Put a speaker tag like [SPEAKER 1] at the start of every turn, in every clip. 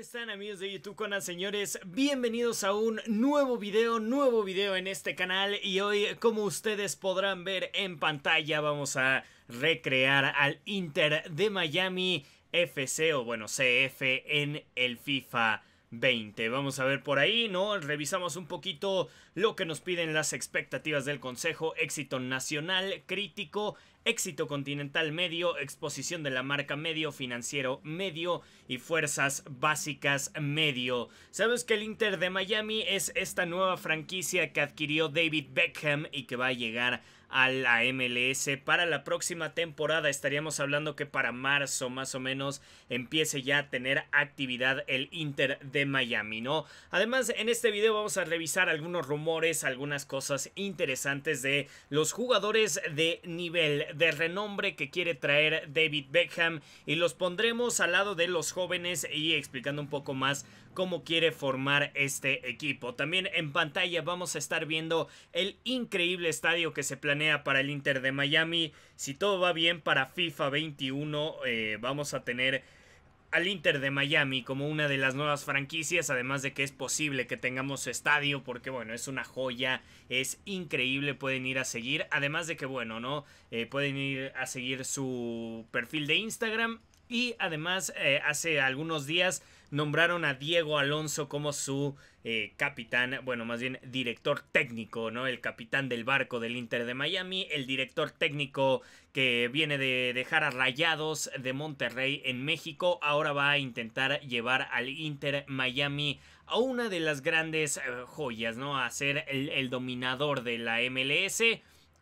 [SPEAKER 1] están amigos de YouTube las señores? Bienvenidos a un nuevo video, nuevo video en este canal y hoy, como ustedes podrán ver en pantalla, vamos a recrear al Inter de Miami FC o bueno, CF en el FIFA 20. Vamos a ver por ahí, ¿no? Revisamos un poquito lo que nos piden las expectativas del Consejo. Éxito nacional, crítico, éxito continental medio, exposición de la marca medio, financiero medio y fuerzas básicas medio. Sabes que el Inter de Miami es esta nueva franquicia que adquirió David Beckham y que va a llegar a a la MLS para la próxima temporada. Estaríamos hablando que para marzo más o menos empiece ya a tener actividad el Inter de Miami, ¿no? Además, en este video vamos a revisar algunos rumores, algunas cosas interesantes de los jugadores de nivel, de renombre que quiere traer David Beckham y los pondremos al lado de los jóvenes y explicando un poco más cómo quiere formar este equipo. También en pantalla vamos a estar viendo el increíble estadio que se planea para el Inter de Miami. Si todo va bien para FIFA 21, eh, vamos a tener al Inter de Miami como una de las nuevas franquicias, además de que es posible que tengamos estadio, porque bueno, es una joya, es increíble, pueden ir a seguir, además de que bueno, ¿no? Eh, pueden ir a seguir su perfil de Instagram y además eh, hace algunos días nombraron a Diego Alonso como su eh, capitán, bueno, más bien director técnico, ¿no? El capitán del barco del Inter de Miami, el director técnico que viene de dejar a Rayados de Monterrey en México, ahora va a intentar llevar al Inter Miami a una de las grandes eh, joyas, ¿no? A ser el, el dominador de la MLS.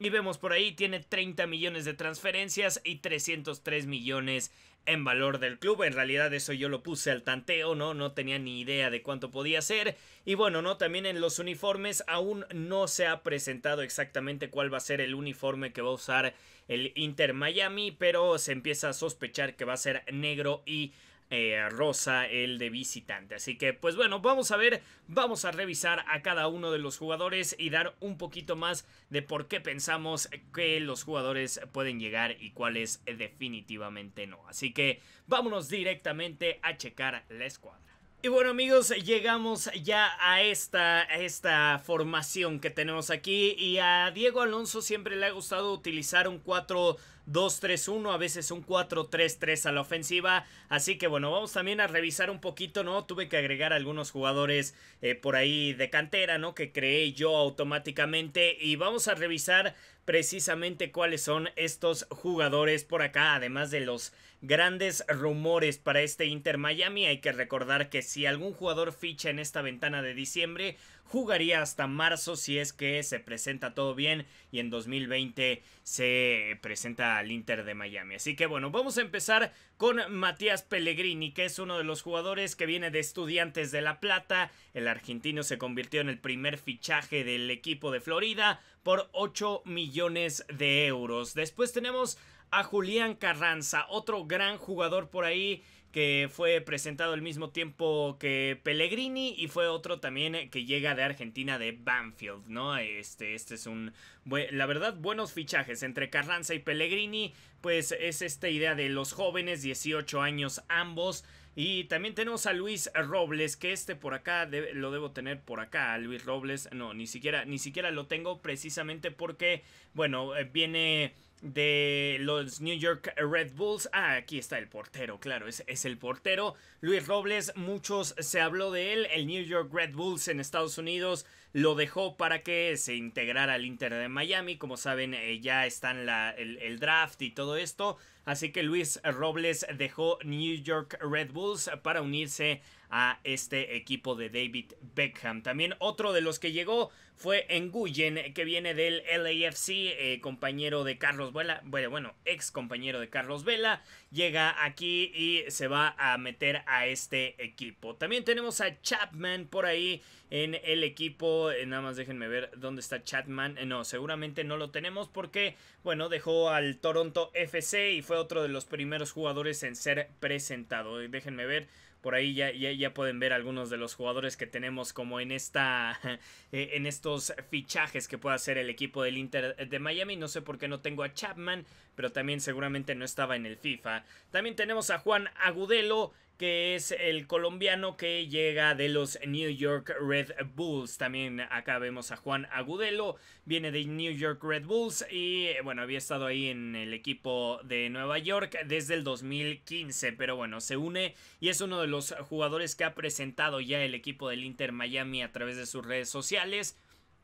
[SPEAKER 1] Y vemos por ahí, tiene 30 millones de transferencias y 303 millones en valor del club. En realidad eso yo lo puse al tanteo, ¿no? No tenía ni idea de cuánto podía ser. Y bueno, ¿no? También en los uniformes aún no se ha presentado exactamente cuál va a ser el uniforme que va a usar el Inter Miami, pero se empieza a sospechar que va a ser negro y eh, rosa el de visitante. Así que pues bueno, vamos a ver, vamos a revisar a cada uno de los jugadores y dar un poquito más de por qué pensamos que los jugadores pueden llegar y cuáles definitivamente no. Así que vámonos directamente a checar la escuadra. Y bueno amigos, llegamos ya a esta, esta formación que tenemos aquí y a Diego Alonso siempre le ha gustado utilizar un 4 2-3-1, a veces un 4-3-3 a la ofensiva. Así que bueno, vamos también a revisar un poquito, ¿no? Tuve que agregar algunos jugadores eh, por ahí de cantera, ¿no? Que creé yo automáticamente y vamos a revisar precisamente cuáles son estos jugadores por acá, además de los grandes rumores para este Inter Miami. Hay que recordar que si algún jugador ficha en esta ventana de diciembre, jugaría hasta marzo si es que se presenta todo bien y en 2020 se presenta al Inter de Miami. Así que bueno, vamos a empezar con Matías Pellegrini, que es uno de los jugadores que viene de Estudiantes de La Plata. El argentino se convirtió en el primer fichaje del equipo de Florida por 8 millones de euros. Después tenemos a Julián Carranza, otro gran jugador por ahí que fue presentado al mismo tiempo que Pellegrini y fue otro también eh, que llega de Argentina de Banfield, ¿no? Este, este es un, la verdad, buenos fichajes entre Carranza y Pellegrini, pues es esta idea de los jóvenes, 18 años ambos. Y también tenemos a Luis Robles, que este por acá lo debo tener por acá, Luis Robles. No, ni siquiera, ni siquiera lo tengo precisamente porque, bueno, eh, viene de los New York Red Bulls. Ah, aquí está el portero, claro, es, el portero. Luis Robles, muchos se habló de él. El New York Red Bulls en Estados Unidos lo dejó para que se integrara al Inter de Miami. Como saben, eh, ya están la, el, el draft y todo esto. Así que Luis Robles dejó New York Red Bulls para unirse a este equipo de David Beckham. También otro de los que llegó fue Enguyen, que viene del LAFC, eh, compañero de Carlos Vela, bueno, bueno, ex compañero de Carlos Vela, llega aquí y se va a meter a este equipo. También tenemos a Chapman por ahí en el equipo, eh, nada más déjenme ver dónde está Chapman, eh, no, seguramente no lo tenemos porque, bueno, dejó al Toronto FC y fue otro de los primeros jugadores en ser presentado. Déjenme ver por ahí ya, pueden ver algunos de los jugadores que tenemos como en esta eh, en estos fichajes que puede hacer el equipo del Inter de Miami. No sé por qué no tengo a Chapman, pero también seguramente no estaba en el FIFA. También tenemos a Juan Agudelo, que es el colombiano que llega de los New York Red Bulls. También acá vemos a Juan Agudelo, viene de New York Red Bulls y bueno, había estado ahí en el equipo de Nueva York desde el 2015, pero bueno, se une y es uno de los jugadores que ha presentado ya el equipo del Inter Miami a través de sus redes sociales.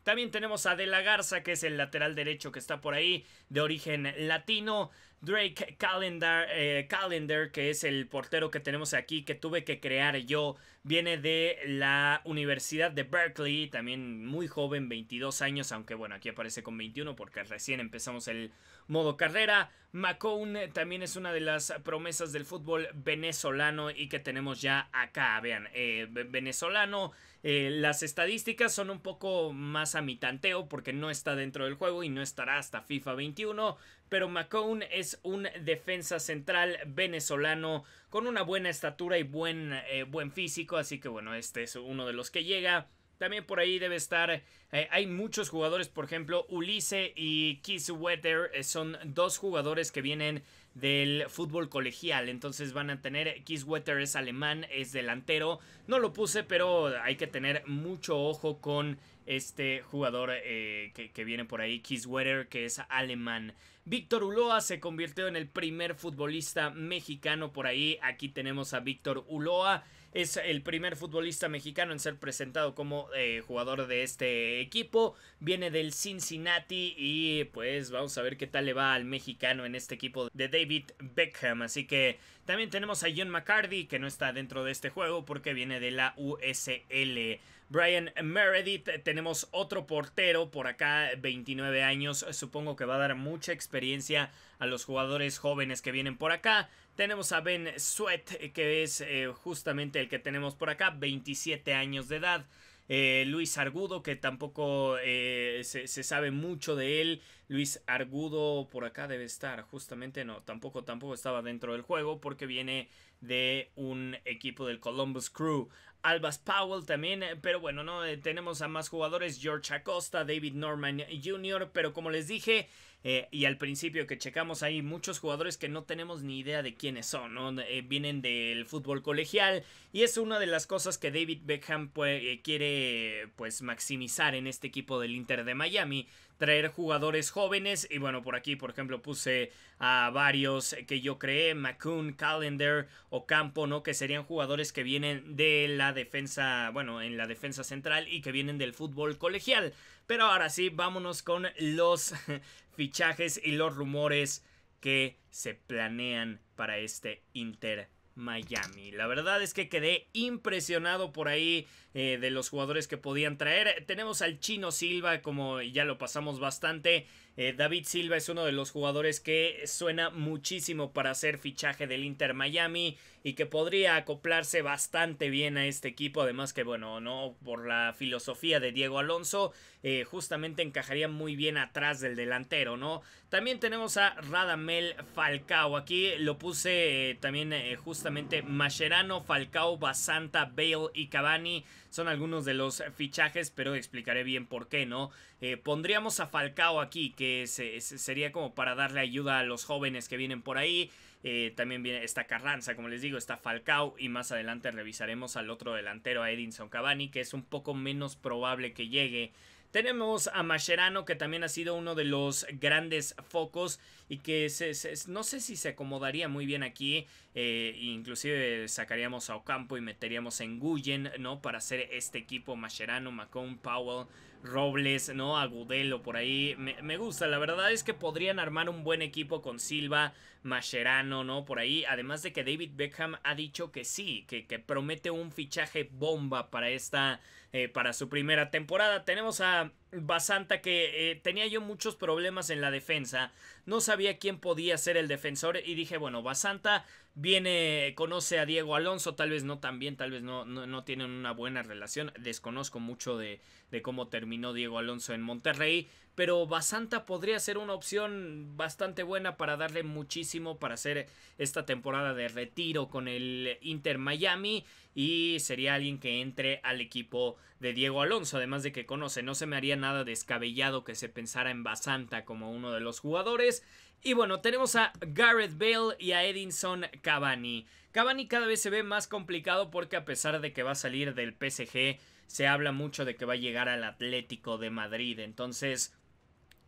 [SPEAKER 1] También tenemos a De Garza, que es el lateral derecho que está por ahí, de origen latino. Drake Calendar, eh, Calendar, que es el portero que tenemos aquí, que tuve que crear yo, viene de la Universidad de Berkeley, también muy joven, 22 años, aunque bueno, aquí aparece con 21 porque recién empezamos el modo carrera. Macone también es una de las promesas del fútbol venezolano y que tenemos ya acá, vean, eh, venezolano. Eh, las estadísticas son un poco más a mi tanteo porque no está dentro del juego y no estará hasta FIFA 21, pero McCown es un defensa central venezolano con una buena estatura y buen, eh, buen físico, así que bueno, este es uno de los que llega. También por ahí debe estar. Eh, hay muchos jugadores, por ejemplo, Ulisse y Kiss Wetter eh, son dos jugadores que vienen del fútbol colegial. Entonces van a tener. Kiss Wetter es alemán, es delantero. No lo puse, pero hay que tener mucho ojo con este jugador que, que, viene por ahí, Kiss Wetter, que es alemán. Víctor Uloa se convirtió en el primer futbolista mexicano por ahí. Aquí tenemos a Víctor Uloa. Es el primer futbolista mexicano en ser presentado como eh, jugador de este equipo. Viene del Cincinnati y pues vamos a ver qué tal le va al mexicano en este equipo de David Beckham. Así que también tenemos a John McCarthy que no está dentro de este juego porque viene de la USL. Brian Meredith, eh, tenemos otro portero por acá, 29 años, supongo que va a dar mucha experiencia a los jugadores jóvenes que vienen por acá. Tenemos a Ben Sweat, eh, que es eh, justamente el que tenemos por acá, 27 años de edad. Luis Argudo, que tampoco se, se, sabe mucho de él. Luis Argudo por acá debe estar, justamente no, tampoco, tampoco estaba dentro del juego porque viene de un equipo del Columbus Crew. Albas Powell también, pero bueno, no eh, tenemos a más jugadores, George Acosta, David Norman Jr., pero como les dije eh, y al principio que checamos hay muchos jugadores que no tenemos ni idea de quiénes son, ¿no? Eh, vienen del fútbol colegial y es una de las cosas que David Beckham quiere pues maximizar en este equipo del Inter de Miami, traer jugadores jóvenes. Y bueno, por aquí, por ejemplo, puse a varios que yo creé, McCoon, Calendar o Campo, ¿no? Que serían jugadores que vienen de la defensa, bueno, en la defensa central y que vienen del fútbol colegial. Pero ahora sí, vámonos con los fichajes y los rumores que se planean para este Inter Miami. La verdad es que quedé impresionado por ahí eh, de los jugadores que podían traer. Tenemos al chino Silva, como ya lo pasamos bastante. Eh, David Silva es uno de los jugadores que suena muchísimo para hacer fichaje del Inter Miami y que podría acoplarse bastante bien a este equipo. Además que, bueno, no por la filosofía de Diego Alonso, eh, justamente encajaría muy bien atrás del delantero, ¿no? También tenemos a Radamel Falcao. Aquí lo puse eh, también eh, justamente Mascherano, Falcao, Basanta, Bale y Cavani. Son algunos de los fichajes, pero explicaré bien por qué, ¿no? pondríamos a Falcao aquí, que sería como para darle ayuda a los jóvenes que vienen por ahí. Eh, también viene, esta Carranza, como les digo, está Falcao y más adelante revisaremos al otro delantero, a Edinson Cavani, que es un poco menos probable que llegue. Tenemos a Mascherano, que también ha sido uno de los grandes focos y que no sé si se acomodaría muy bien aquí. Eh, inclusive sacaríamos a Ocampo y meteríamos en Guyen, ¿no? Para hacer este equipo Mascherano, Macon, Powell, Robles, ¿no? Agudelo por ahí. Me, gusta, la verdad es que podrían armar un buen equipo con Silva, Mascherano, ¿no? Por ahí. Además de que David Beckham ha dicho que sí, que, que promete un fichaje bomba para esta, eh, para su primera temporada. Tenemos a Basanta que eh, tenía yo muchos problemas en la defensa, no sabía quién podía ser el defensor y dije, bueno, Basanta Viene, conoce a Diego Alonso, tal vez no tan bien, tal vez no, no, tienen una buena relación. Desconozco mucho de, de, cómo terminó Diego Alonso en Monterrey, pero Basanta podría ser una opción bastante buena para darle muchísimo para hacer esta temporada de retiro con el Inter Miami y sería alguien que entre al equipo de Diego Alonso, además de que conoce, no se me haría nada descabellado que se pensara en Basanta como uno de los jugadores. Y bueno, tenemos a Gareth Bale y a Edinson Cavani. Cavani cada vez se ve más complicado porque a pesar de que va a salir del PSG, se habla mucho de que va a llegar al Atlético de Madrid. Entonces,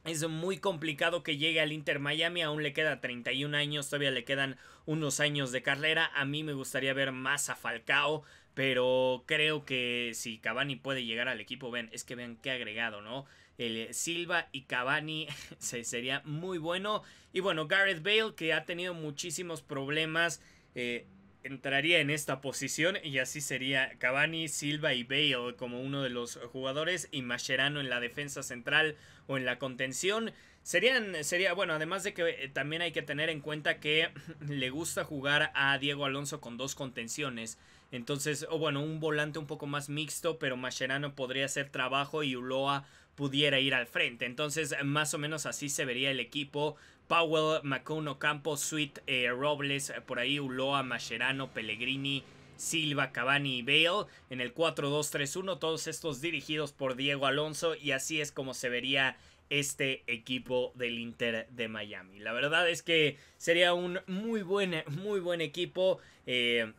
[SPEAKER 1] es muy complicado que llegue al Inter Miami, aún le queda 31 años, todavía le quedan unos años de carrera. A mí me gustaría ver más a Falcao, pero creo que si Cavani puede llegar al equipo, ven, es que vean qué agregado, ¿no? Eh, Silva y Cavani sería muy bueno. Y bueno, Gareth Bale, que ha tenido muchísimos problemas, eh, entraría en esta posición y así sería Cavani, Silva y Bale como uno de los jugadores y Mascherano en la defensa central o en la contención. Serían, sería, bueno, además de que eh, también hay que tener en cuenta que le gusta jugar a Diego Alonso con dos contenciones. Entonces, o bueno, un volante un poco más mixto, pero Mascherano podría hacer trabajo y Uloa pudiera ir al frente. Entonces, más o menos así se vería el equipo. Powell, Macuno, Campos, Sweet, eh, Robles, eh, por ahí Uloa, Mascherano, Pellegrini, Silva, Cavani y Bale. En el 4-2-3-1, todos estos dirigidos por Diego Alonso y así es como se vería este equipo del Inter de Miami. La verdad es que sería un muy buen, muy buen equipo. Eh,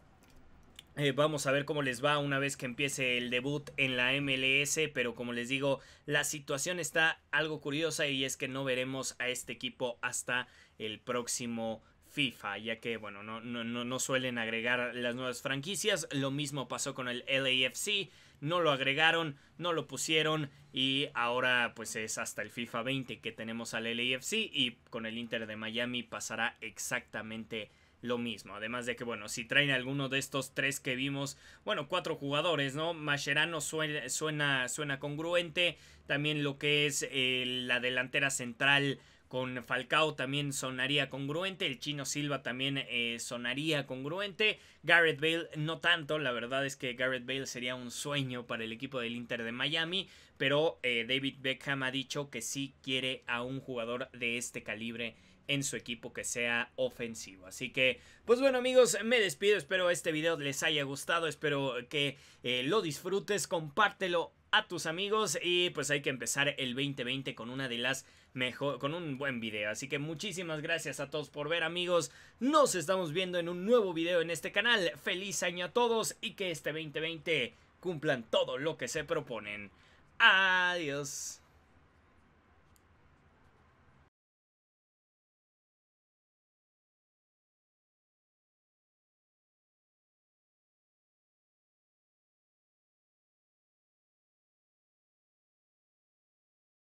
[SPEAKER 1] eh, vamos a ver cómo les va una vez que empiece el debut en la MLS, pero como les digo, la situación está algo curiosa y es que no veremos a este equipo hasta el próximo FIFA, ya que bueno, no, no, no, suelen agregar las nuevas franquicias. Lo mismo pasó con el LAFC, no lo agregaron, no lo pusieron y ahora pues es hasta el FIFA 20 que tenemos al LAFC y con el Inter de Miami pasará exactamente lo mismo. Además de que, bueno, si traen alguno de estos tres que vimos, bueno, cuatro jugadores, ¿no? Mascherano suena, suena, congruente. También lo que es eh, la delantera central con Falcao también sonaría congruente, el chino Silva también eh, sonaría congruente, Gareth Bale no tanto, la verdad es que Gareth Bale sería un sueño para el equipo del Inter de Miami, pero eh, David Beckham ha dicho que sí quiere a un jugador de este calibre en su equipo que sea ofensivo. Así que, pues bueno amigos, me despido, espero este video les haya gustado, espero que eh, lo disfrutes, compártelo a tus amigos y pues hay que empezar el 2020 con una de las mejor con un buen video. Así que muchísimas gracias a todos por ver, amigos. Nos estamos viendo en un nuevo video en este canal. Feliz año a todos y que este 2020 cumplan todo lo que se proponen. Adiós.